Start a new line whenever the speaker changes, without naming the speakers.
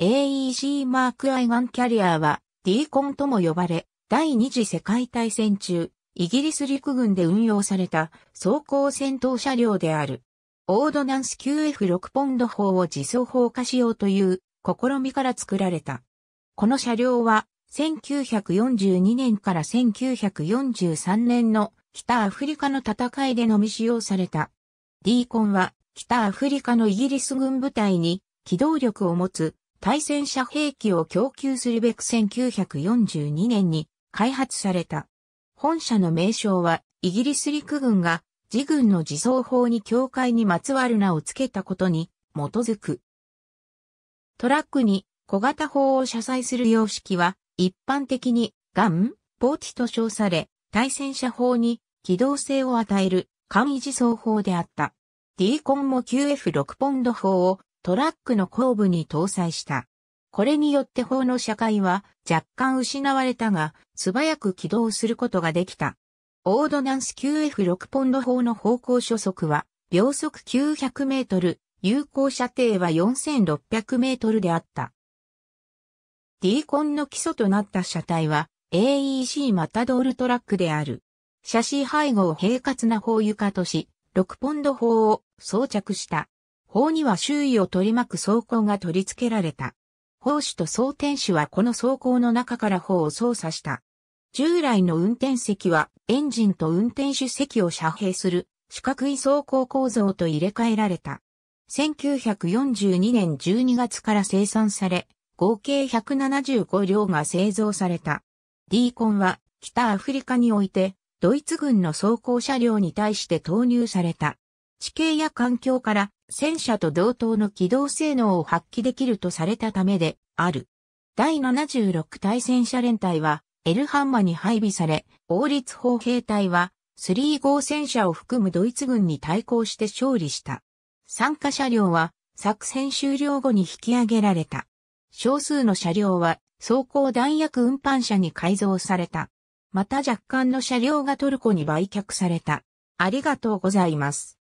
AEG マーク I1 キャリアは、ディーコンとも呼ばれ、第二次世界大戦中、イギリス陸軍で運用された装甲戦闘車両である。オードナンス QF6 ポンド砲を自走砲化しようという試みから作られた。この車両は1942年から1943年の北アフリカの戦いでのみ使用された。ディーコンは北アフリカのイギリス軍部隊に機動力を持つ対戦車兵器を供給するべく1942年に開発された。本社の名称は、イギリス陸軍が自軍の自走砲に境界にまつわる名を付けたことに基づく。トラックに小型砲を車載する様式は、一般的にガン、ポーティと称され、対戦車砲に機動性を与える簡易自走砲であった。ディーコンも q f 6ポンド砲をトラックの後部に搭載した。これによって法の社会は若干失われたが、素早く起動することができた。オードナンス q f 6ポンド法の方向初速は、秒速900メートル、有効射程は4600メートルであった。ディーコンの基礎となった車体は、AEC マタドールトラックである。車種配合を平滑な砲床とし、6ポンド砲を装着した。砲には周囲を取り巻く装甲が取り付けられた。砲手と装填手はこの装甲の中から砲を操作した。従来の運転席はエンジンと運転手席を遮蔽する四角い装甲構造と入れ替えられた。1942年12月から生産され、合計175両が製造された。D コンは北アフリカにおいてドイツ軍の装甲車両に対して投入された。地形や環境から戦車と同等の機動性能を発揮できるとされたためである。第76対戦車連隊はエルハンマに配備され、王立砲兵隊は3号戦車を含むドイツ軍に対抗して勝利した。参加車両は作戦終了後に引き上げられた。少数の車両は装甲弾薬運搬車に改造された。また若干の車両がトルコに売却された。ありがとうございます。